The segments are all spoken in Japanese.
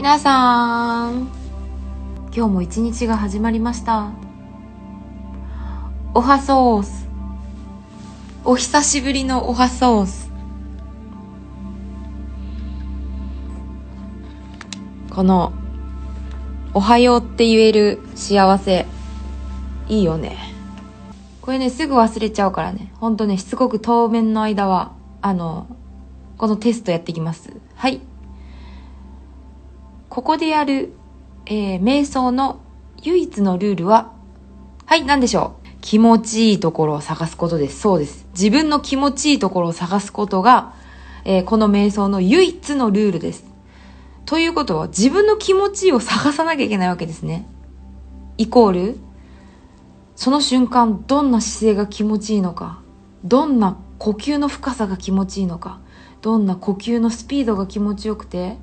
皆さん今日も一日が始まりましたおはソースお久しぶりのおはソースこの「おはよう」って言える幸せいいよねこれねすぐ忘れちゃうからねほんとねしつこく当面の間はあのこのテストやってきますはいここでやる、えー、瞑想の唯一のルールは、はい、何でしょう気持ちいいところを探すことです。そうです。自分の気持ちいいところを探すことが、えー、この瞑想の唯一のルールです。ということは、自分の気持ちいいを探さなきゃいけないわけですね。イコール、その瞬間、どんな姿勢が気持ちいいのか、どんな呼吸の深さが気持ちいいのか、どんな呼吸のスピードが気持ちよくて、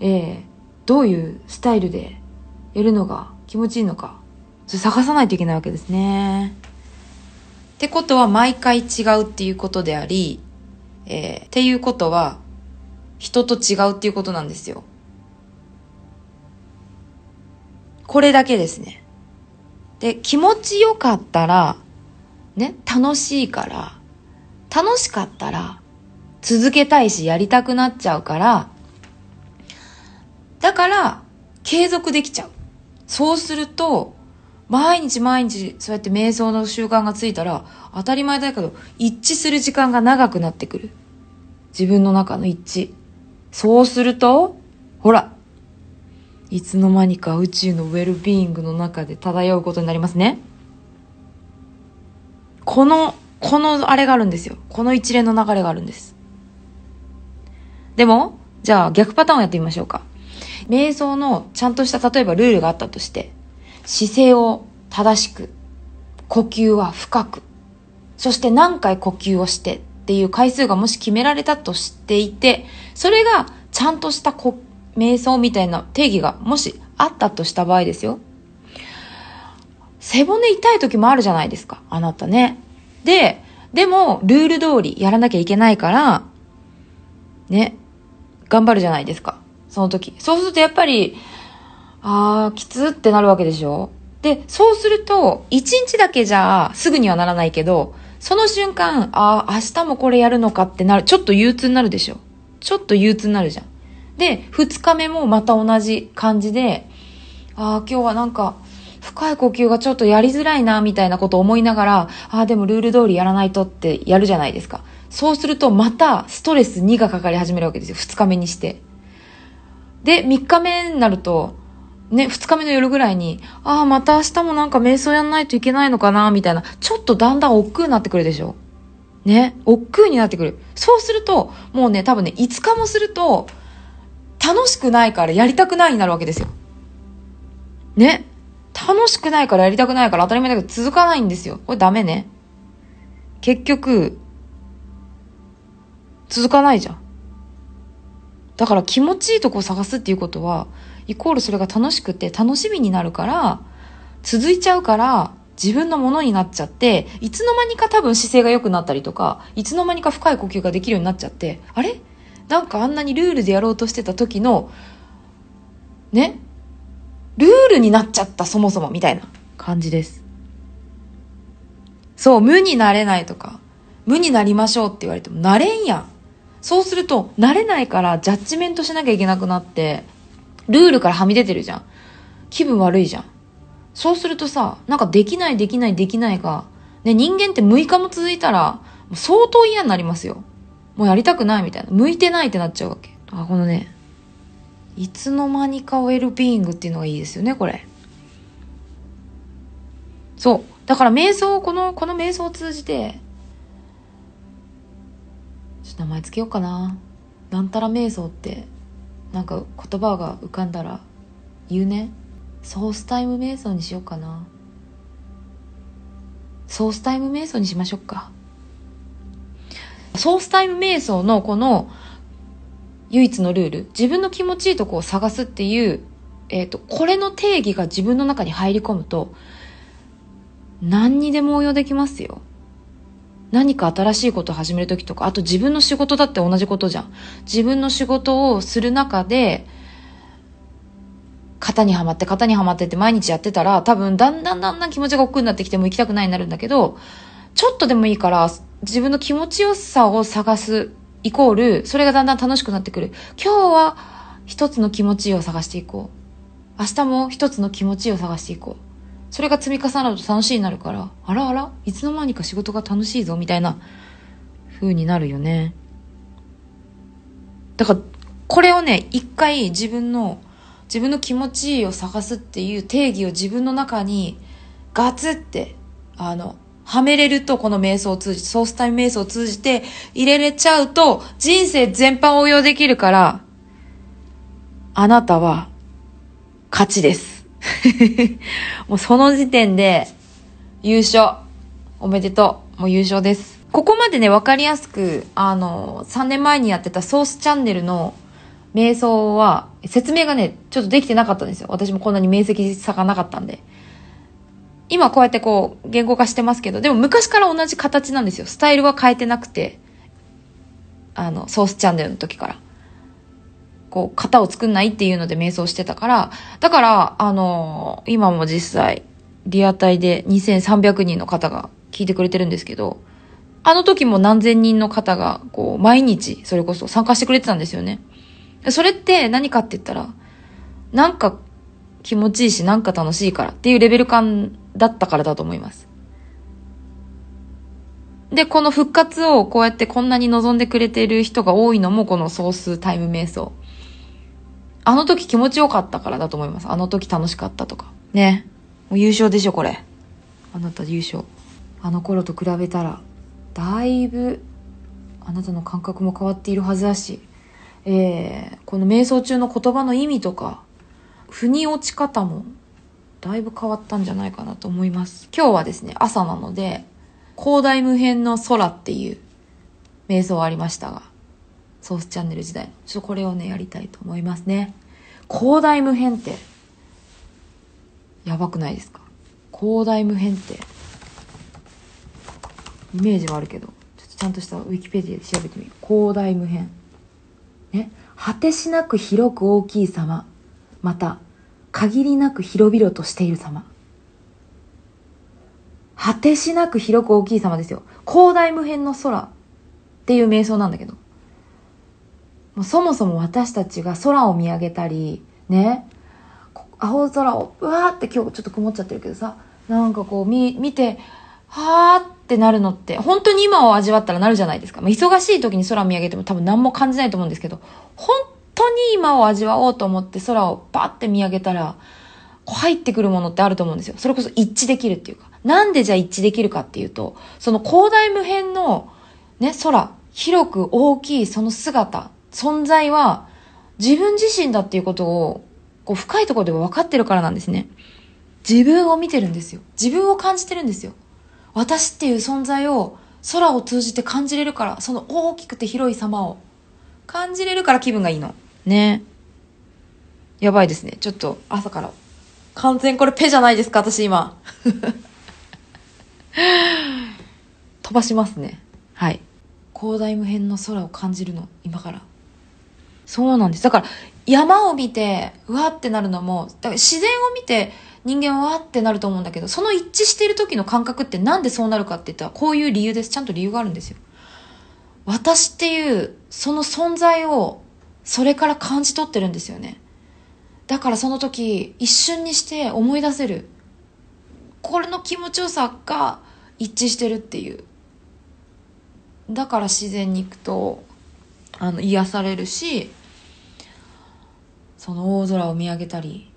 えー、どういうスタイルでやるのが気持ちいいのかそれ探さないといけないわけですね。ってことは毎回違うっていうことであり、えー、っていうことは人と違うっていうことなんですよ。これだけですね。で、気持ちよかったら、ね、楽しいから、楽しかったら、続けたいしやりたくなっちゃうから、だから継続できちゃう。そうすると、毎日毎日そうやって瞑想の習慣がついたら、当たり前だけど、一致する時間が長くなってくる。自分の中の一致。そうすると、ほら、いつの間にか宇宙のウェルビーイングの中で漂うことになりますね。この、このあれがあるんですよ。この一連の流れがあるんです。でも、じゃあ逆パターンをやってみましょうか。瞑想のちゃんとした例えばルールがあったとして姿勢を正しく呼吸は深くそして何回呼吸をしてっていう回数がもし決められたとしていてそれがちゃんとした瞑想みたいな定義がもしあったとした場合ですよ背骨痛い時もあるじゃないですかあなたねででもルール通りやらなきゃいけないからね頑張るじゃないですかその時。そうするとやっぱり、あー、きつってなるわけでしょで、そうすると、一日だけじゃすぐにはならないけど、その瞬間、ああ、明日もこれやるのかってなる。ちょっと憂鬱になるでしょ。ちょっと憂鬱になるじゃん。で、二日目もまた同じ感じで、ああ、今日はなんか、深い呼吸がちょっとやりづらいな、みたいなこと思いながら、ああ、でもルール通りやらないとってやるじゃないですか。そうすると、またストレス2がかかり始めるわけですよ。二日目にして。で、3日目になると、ね、2日目の夜ぐらいに、ああ、また明日もなんか瞑想やんないといけないのかな、みたいな、ちょっとだんだん億劫になってくるでしょ。ね、億劫になってくる。そうすると、もうね、多分ね、5日もすると、楽しくないからやりたくないになるわけですよ。ね。楽しくないからやりたくないから当たり前だけど続かないんですよ。これダメね。結局、続かないじゃん。だから気持ちいいとこを探すっていうことは、イコールそれが楽しくて楽しみになるから、続いちゃうから、自分のものになっちゃって、いつの間にか多分姿勢が良くなったりとか、いつの間にか深い呼吸ができるようになっちゃって、あれなんかあんなにルールでやろうとしてた時の、ねルールになっちゃったそもそもみたいな感じです。そう、無になれないとか、無になりましょうって言われてもなれんやん。そうすると、慣れないからジャッジメントしなきゃいけなくなって、ルールからはみ出てるじゃん。気分悪いじゃん。そうするとさ、なんかできないできないできないが、ね、人間って6日も続いたら、相当嫌になりますよ。もうやりたくないみたいな。向いてないってなっちゃうわけ。あ、このね、いつの間にかウェルビーイングっていうのがいいですよね、これ。そう。だから瞑想を、この、この瞑想を通じて、名前つけようかななんたら瞑想ってなんか言葉が浮かんだら言うねソースタイム瞑想にしようかなソースタイム瞑想にしましょうかソースタイム瞑想のこの唯一のルール自分の気持ちいいとこを探すっていう、えっ、ー、とこれの定義が自分の中に入り込むと何にでも応用できますよ何か新しいことを始める時とかあと自分の仕事だって同じことじゃん自分の仕事をする中で型にはまって型にはまってって毎日やってたら多分だんだんだんだん気持ちが億劫になってきても行きたくないになるんだけどちょっとでもいいから自分の気持ちよさを探すイコールそれがだんだん楽しくなってくる今日は一つの気持ちを探していこう明日も一つの気持ちを探していこうそれが積み重なると楽しいになるから、あらあら、いつの間にか仕事が楽しいぞ、みたいな風になるよね。だから、これをね、一回自分の、自分の気持ちを探すっていう定義を自分の中にガツって、あの、はめれると、この瞑想を通じ、ソースタイム瞑想を通じて入れれちゃうと、人生全般応用できるから、あなたは勝ちです。もうその時点で、優勝。おめでとう。もう優勝です。ここまでね、わかりやすく、あの、3年前にやってたソースチャンネルの瞑想は、説明がね、ちょっとできてなかったんですよ。私もこんなに明晰さがなかったんで。今こうやってこう、言語化してますけど、でも昔から同じ形なんですよ。スタイルは変えてなくて、あの、ソースチャンネルの時から。こう、型を作んないっていうので瞑想してたから、だから、あのー、今も実際、リアタイで2300人の方が聞いてくれてるんですけど、あの時も何千人の方が、こう、毎日、それこそ参加してくれてたんですよね。それって何かって言ったら、なんか気持ちいいし、なんか楽しいからっていうレベル感だったからだと思います。で、この復活をこうやってこんなに望んでくれてる人が多いのも、この総数タイム瞑想。あの時気持ちよかったからだと思います。あの時楽しかったとか。ね。もう優勝でしょ、これ。あなた優勝。あの頃と比べたら、だいぶ、あなたの感覚も変わっているはずだし、えー、この瞑想中の言葉の意味とか、腑に落ち方も、だいぶ変わったんじゃないかなと思います。今日はですね、朝なので、広大無辺の空っていう瞑想ありましたが、ソースチャンネル時代のちょっとこれをねやりたいと思いますね広大無辺ってやばくないですか広大無辺ってイメージはあるけどちょっとちゃんとしたウィキペディアで調べてみる広大無辺ね果てしなく広く大きい様また限りなく広々としている様果てしなく広く大きい様ですよ広大無辺の空っていう瞑想なんだけどもうそもそも私たちが空を見上げたりね青空をうわーって今日ちょっと曇っちゃってるけどさなんかこう見見てはーってなるのって本当に今を味わったらなるじゃないですか、まあ、忙しい時に空を見上げても多分何も感じないと思うんですけど本当に今を味わおうと思って空をバーって見上げたらこう入ってくるものってあると思うんですよそれこそ一致できるっていうかなんでじゃあ一致できるかっていうとその広大無辺のね空広く大きいその姿存在は自分自身だっていうことをこう深いところでは分かってるからなんですね。自分を見てるんですよ。自分を感じてるんですよ。私っていう存在を空を通じて感じれるから、その大きくて広い様を感じれるから気分がいいの。ね。やばいですね。ちょっと朝から。完全これペじゃないですか、私今。飛ばしますね。はい。広大無辺の空を感じるの、今から。そうなんです。だから、山を見て、うわってなるのも、だから自然を見て、人間はってなると思うんだけど、その一致している時の感覚ってなんでそうなるかって言ったら、こういう理由です。ちゃんと理由があるんですよ。私っていう、その存在を、それから感じ取ってるんですよね。だからその時、一瞬にして思い出せる。これの気持ちよさが一致してるっていう。だから自然に行くと、あの、癒されるし、その大空を見上げたり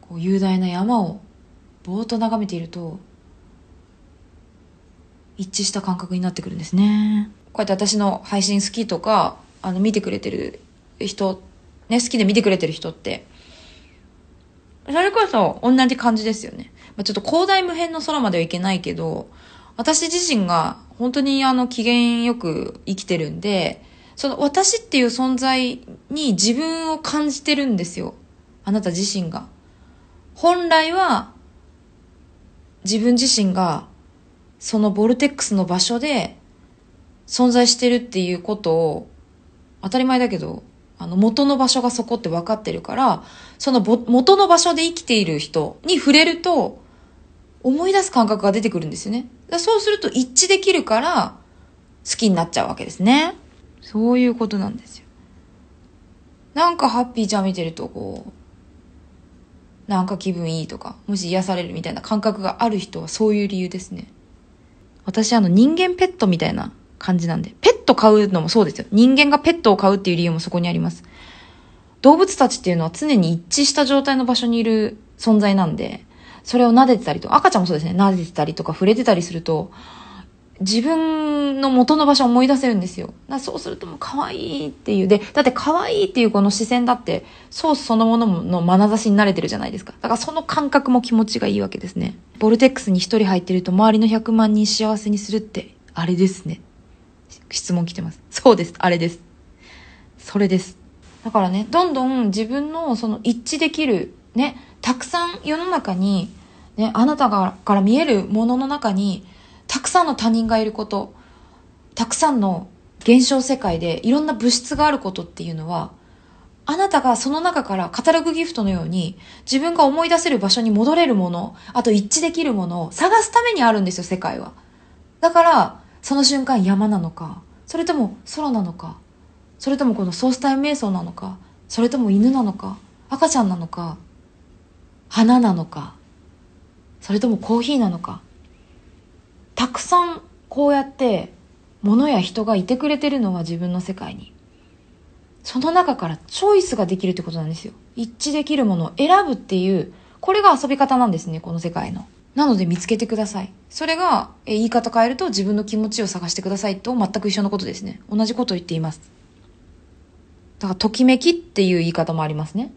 こう雄大な山をぼーっと眺めていると一致した感覚になってくるんですねこうやって私の配信好きとかあの見てくれてる人、ね、好きで見てくれてる人ってそれこそ同じ感じですよね、まあ、ちょっと広大無辺の空まではいけないけど私自身が本当にあの機嫌よく生きてるんでその私っていう存在に自分を感じてるんですよ。あなた自身が。本来は、自分自身が、そのボルテックスの場所で存在してるっていうことを、当たり前だけど、あの、元の場所がそこって分かってるから、その元の場所で生きている人に触れると、思い出す感覚が出てくるんですよね。そうすると一致できるから、好きになっちゃうわけですね。そういうことなんですよ。なんかハッピーちゃん見てるとこう、なんか気分いいとか、もし癒されるみたいな感覚がある人はそういう理由ですね。私あの人間ペットみたいな感じなんで、ペット飼うのもそうですよ。人間がペットを飼うっていう理由もそこにあります。動物たちっていうのは常に一致した状態の場所にいる存在なんで、それを撫でてたりと、赤ちゃんもそうですね、撫でてたりとか触れてたりすると、自分の元の場所思い出せるんですよ。そうするともう可愛いっていう。で、だって可愛いっていうこの視線だって、ソースそのものの眼差しに慣れてるじゃないですか。だからその感覚も気持ちがいいわけですね。ボルテックスに一人入ってると周りの100万人幸せにするって、あれですね。質問来てます。そうです。あれです。それです。だからね、どんどん自分のその一致できる、ね、たくさん世の中に、ね、あなたがから見えるものの中に、たくさんの他人がいることたくさんの現象世界でいろんな物質があることっていうのはあなたがその中からカタログギフトのように自分が思い出せる場所に戻れるものあと一致できるものを探すためにあるんですよ世界はだからその瞬間山なのかそれとも空なのかそれともこのソースタイム瞑想なのかそれとも犬なのか赤ちゃんなのか花なのかそれともコーヒーなのかたくさんこうやって物や人がいてくれてるのが自分の世界に。その中からチョイスができるってことなんですよ。一致できるものを選ぶっていう、これが遊び方なんですね、この世界の。なので見つけてください。それが、え言い方変えると自分の気持ちを探してくださいと全く一緒のことですね。同じことを言っています。だから、ときめきっていう言い方もありますね。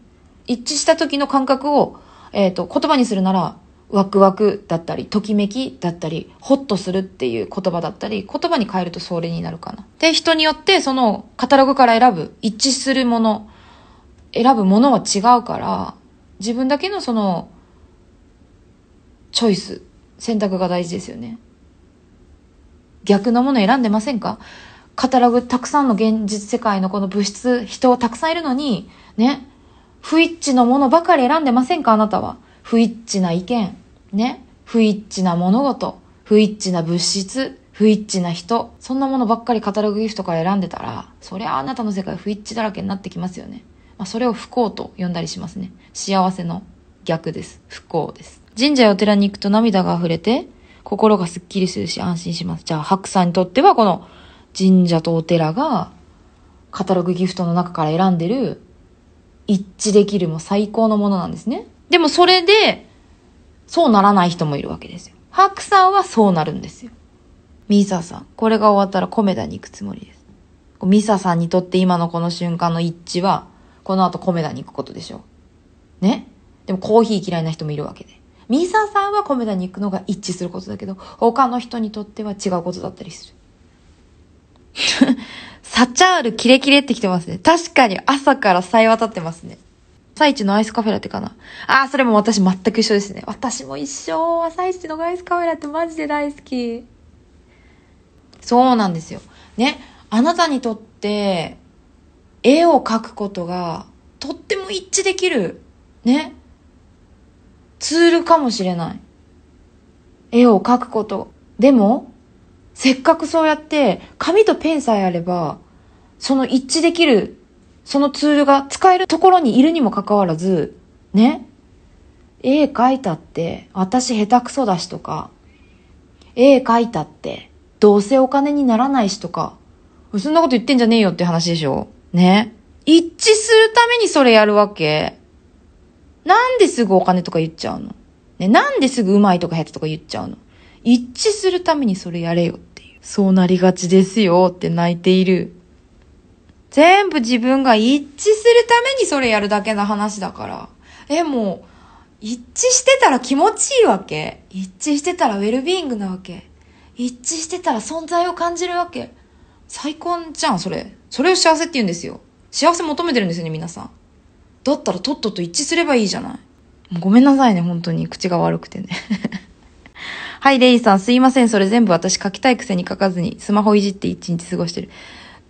一致した時の感覚を、えー、と、言葉にするなら、ワクワクだったり、ときめきだったり、ホッとするっていう言葉だったり、言葉に変えるとそれになるかな。で、人によってそのカタログから選ぶ、一致するもの、選ぶものは違うから、自分だけのその、チョイス、選択が大事ですよね。逆のもの選んでませんかカタログたくさんの現実世界のこの物質、人たくさんいるのに、ね、不一致のものばかり選んでませんかあなたは。不一致な意見、ね、不一致な物事、不一致な物質、不一致な人、そんなものばっかりカタログギフトから選んでたら、そりゃあなたの世界不一致だらけになってきますよね。まあ、それを不幸と呼んだりしますね。幸せの逆です。不幸です。神社やお寺に行くと涙が溢れて、心がすっきりするし安心します。じゃあ、白さんにとってはこの神社とお寺が、カタログギフトの中から選んでる、一致できるも最高のものなんですね。でもそれで、そうならない人もいるわけですよ。クさんはそうなるんですよ。ミサさん、これが終わったらコメダに行くつもりです。ミサさんにとって今のこの瞬間の一致は、この後コメダに行くことでしょう。ねでもコーヒー嫌いな人もいるわけで。ミサさんはコメダに行くのが一致することだけど、他の人にとっては違うことだったりする。サチャールキレキレってきてますね。確かに朝から冴え渡ってますね。朝一のアイスカフェラテかな。ああ、それも私全く一緒ですね。私も一緒。朝一のアイスカフェラテマジで大好き。そうなんですよ。ね。あなたにとって、絵を描くことが、とっても一致できる、ね。ツールかもしれない。絵を描くこと。でも、せっかくそうやって、紙とペンさえあれば、その一致できるそのツールが使えるところにいるにもかかわらず、ね、絵描いたって、私下手くそだしとか、絵描いたって、どうせお金にならないしとか、そんなこと言ってんじゃねえよって話でしょね。一致するためにそれやるわけ。なんですぐお金とか言っちゃうのね、なんですぐうまいとか下手とか言っちゃうの一致するためにそれやれよっていう。そうなりがちですよって泣いている。全部自分が一致するためにそれやるだけの話だから。え、もう、一致してたら気持ちいいわけ。一致してたらウェルビーイングなわけ。一致してたら存在を感じるわけ。最高じゃん、それ。それを幸せって言うんですよ。幸せ求めてるんですよね、皆さん。だったらとっとと一致すればいいじゃない。ごめんなさいね、本当に。口が悪くてね。はい、レイさん、すいません。それ全部私書きたいくせに書かずに、スマホいじって一日過ごしてる。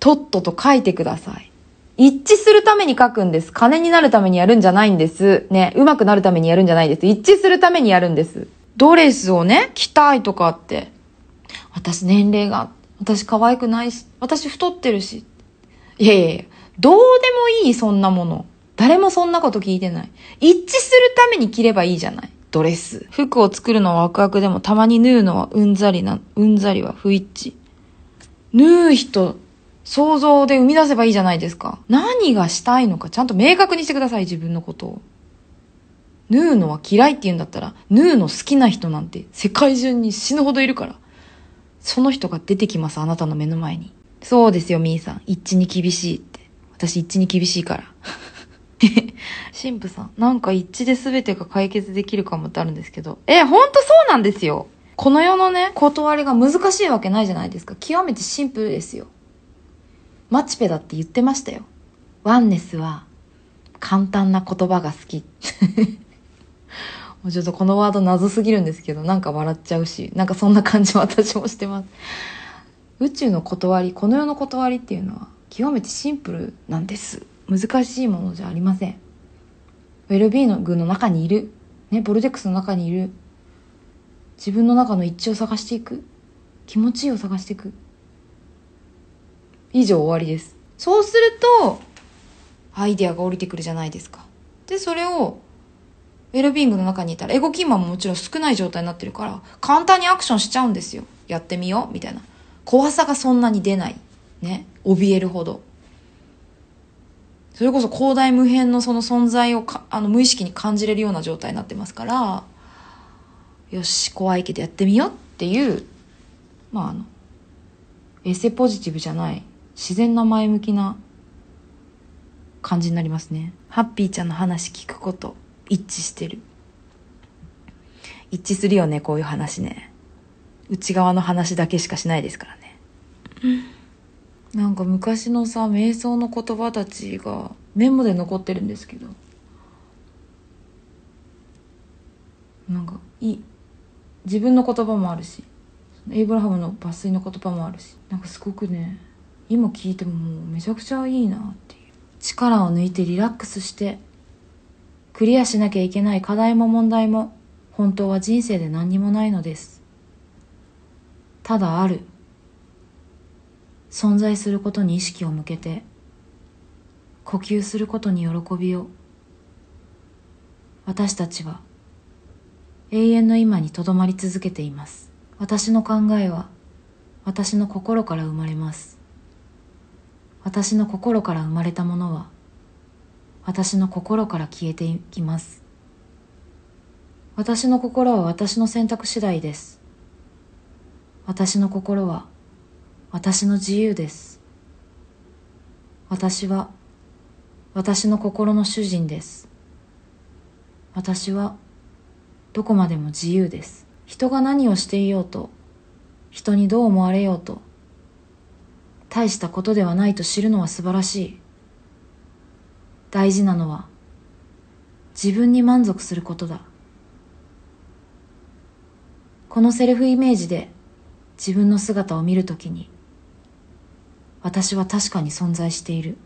とっとと書いてください。一致するために書くんです。金になるためにやるんじゃないんです。ね、うまくなるためにやるんじゃないです。一致するためにやるんです。ドレスをね、着たいとかって。私年齢が、私可愛くないし、私太ってるし。いやいやいや、どうでもいい、そんなもの。誰もそんなこと聞いてない。一致するために着ればいいじゃない。ドレス。服を作るのはワクワクでも、たまに縫うのはうんざりな、うんざりは不一致。縫う人想像で生み出せばいいじゃないですか。何がしたいのかちゃんと明確にしてください、自分のことを。縫ーのは嫌いって言うんだったら、ヌーの好きな人なんて世界中に死ぬほどいるから。その人が出てきます、あなたの目の前に。そうですよ、みーさん。一致に厳しいって。私一致に厳しいから。神 父さん、なんか一致で全てが解決できるかもってあるんですけど。え、ほんとそうなんですよ。この世のね、断りが難しいわけないじゃないですか。極めてシンプルですよ。マチペだって言ってましたよ。ワンネスは簡単な言葉が好き。もうちょっとこのワード謎すぎるんですけど、なんか笑っちゃうし、なんかそんな感じ私もしてます。宇宙の断り、この世の断りっていうのは極めてシンプルなんです。難しいものじゃありません。ウェルビーの群の中にいる。ね、ボルデックスの中にいる。自分の中の一致を探していく。気持ちいいを探していく。以上終わりです。そうすると、アイデアが降りてくるじゃないですか。で、それを、ウェルビーングの中にいたら、エゴキーマンももちろん少ない状態になってるから、簡単にアクションしちゃうんですよ。やってみよう、みたいな。怖さがそんなに出ない。ね。怯えるほど。それこそ広大無辺のその存在をあの無意識に感じれるような状態になってますから、よし、怖いけどやってみようっていう、まあ、あの、エセポジティブじゃない自然な前向きな感じになりますねハッピーちゃんの話聞くこと一致してる一致するよねこういう話ね内側の話だけしかしないですからねなんか昔のさ瞑想の言葉たちがメモで残ってるんですけどなんかいい自分の言葉もあるしエイブラハムの抜粋の言葉もあるしなんかすごくね今聞いてももうめちゃくちゃいいなっていう力を抜いてリラックスしてクリアしなきゃいけない課題も問題も本当は人生で何にもないのですただある存在することに意識を向けて呼吸することに喜びを私たちは永遠の今にとどまり続けています私の考えは私の心から生まれます私の心から生まれたものは私の心から消えていきます私の心は私の選択次第です私の心は私の自由です私は私の心の主人です私はどこまでも自由です人が何をしていようと人にどう思われようと大したことではないと知るのは素晴らしい。大事なのは自分に満足することだ。このセルフイメージで自分の姿を見るときに私は確かに存在している。